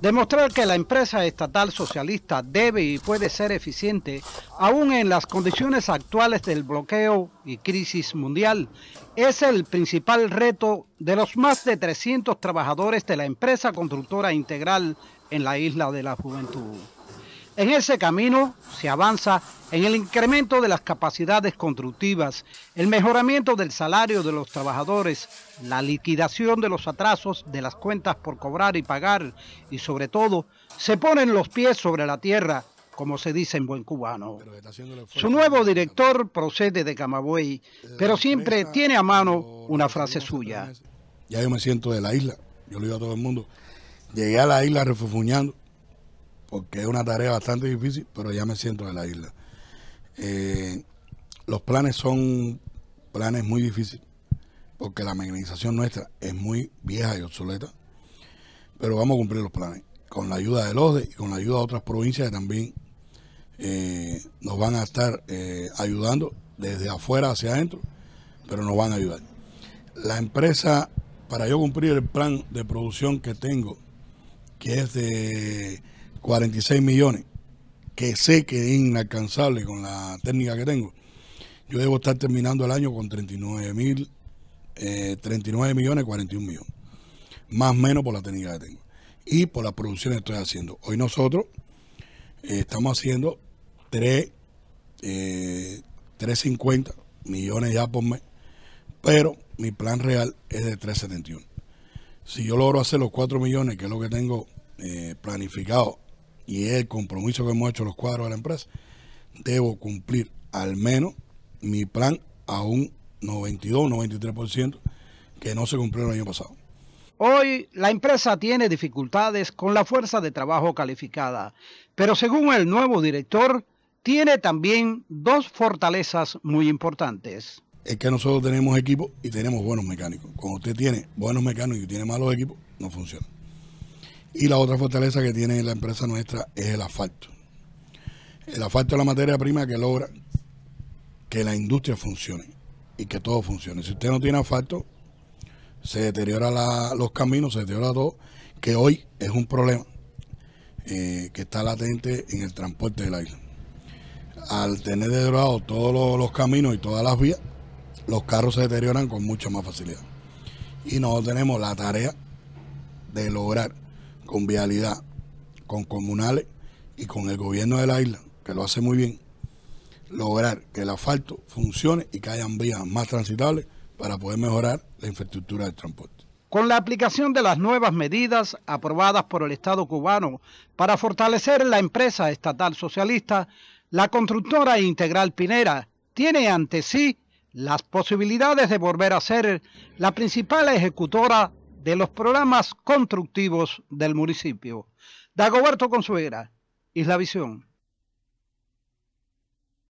Demostrar que la empresa estatal socialista debe y puede ser eficiente, aún en las condiciones actuales del bloqueo y crisis mundial, es el principal reto de los más de 300 trabajadores de la empresa constructora integral en la isla de la juventud. En ese camino se avanza en el incremento de las capacidades constructivas, el mejoramiento del salario de los trabajadores, la liquidación de los atrasos de las cuentas por cobrar y pagar y sobre todo se ponen los pies sobre la tierra, como se dice en buen cubano. Su nuevo director procede de Camagüey, pero siempre tiene a mano una frase suya. Ya yo me siento de la isla, yo lo digo a todo el mundo, llegué a la isla refufuñando porque es una tarea bastante difícil, pero ya me siento en la isla. Eh, los planes son planes muy difíciles, porque la mecanización nuestra es muy vieja y obsoleta, pero vamos a cumplir los planes, con la ayuda de los y con la ayuda de otras provincias que también eh, nos van a estar eh, ayudando desde afuera hacia adentro, pero nos van a ayudar. La empresa, para yo cumplir el plan de producción que tengo, que es de 46 millones, que sé que es inalcanzable con la técnica que tengo, yo debo estar terminando el año con 39 mil, 39 eh, millones, 41 millones. Más o menos por la técnica que tengo. Y por las producciones que estoy haciendo. Hoy nosotros eh, estamos haciendo 3, 350 eh, millones ya por mes. Pero mi plan real es de 371. Si yo logro hacer los 4 millones, que es lo que tengo planificado y el compromiso que hemos hecho los cuadros de la empresa, debo cumplir al menos mi plan a un 92, 93% que no se cumplió el año pasado. Hoy la empresa tiene dificultades con la fuerza de trabajo calificada, pero según el nuevo director, tiene también dos fortalezas muy importantes. Es que nosotros tenemos equipo y tenemos buenos mecánicos. Cuando usted tiene buenos mecánicos y tiene malos equipos, no funciona. Y la otra fortaleza que tiene la empresa nuestra es el asfalto. El asfalto es la materia prima que logra que la industria funcione y que todo funcione. Si usted no tiene asfalto, se deteriora los caminos, se deteriora todo, que hoy es un problema eh, que está latente en el transporte de la isla. Al tener deteriorado todos los, los caminos y todas las vías, los carros se deterioran con mucha más facilidad. Y nosotros tenemos la tarea de lograr con Vialidad, con comunales y con el gobierno de la isla, que lo hace muy bien, lograr que el asfalto funcione y que hayan vías más transitables para poder mejorar la infraestructura del transporte. Con la aplicación de las nuevas medidas aprobadas por el Estado cubano para fortalecer la empresa estatal socialista, la constructora integral Pinera tiene ante sí las posibilidades de volver a ser la principal ejecutora de los programas constructivos del municipio. Dagoberto Consuegra, Isla Visión.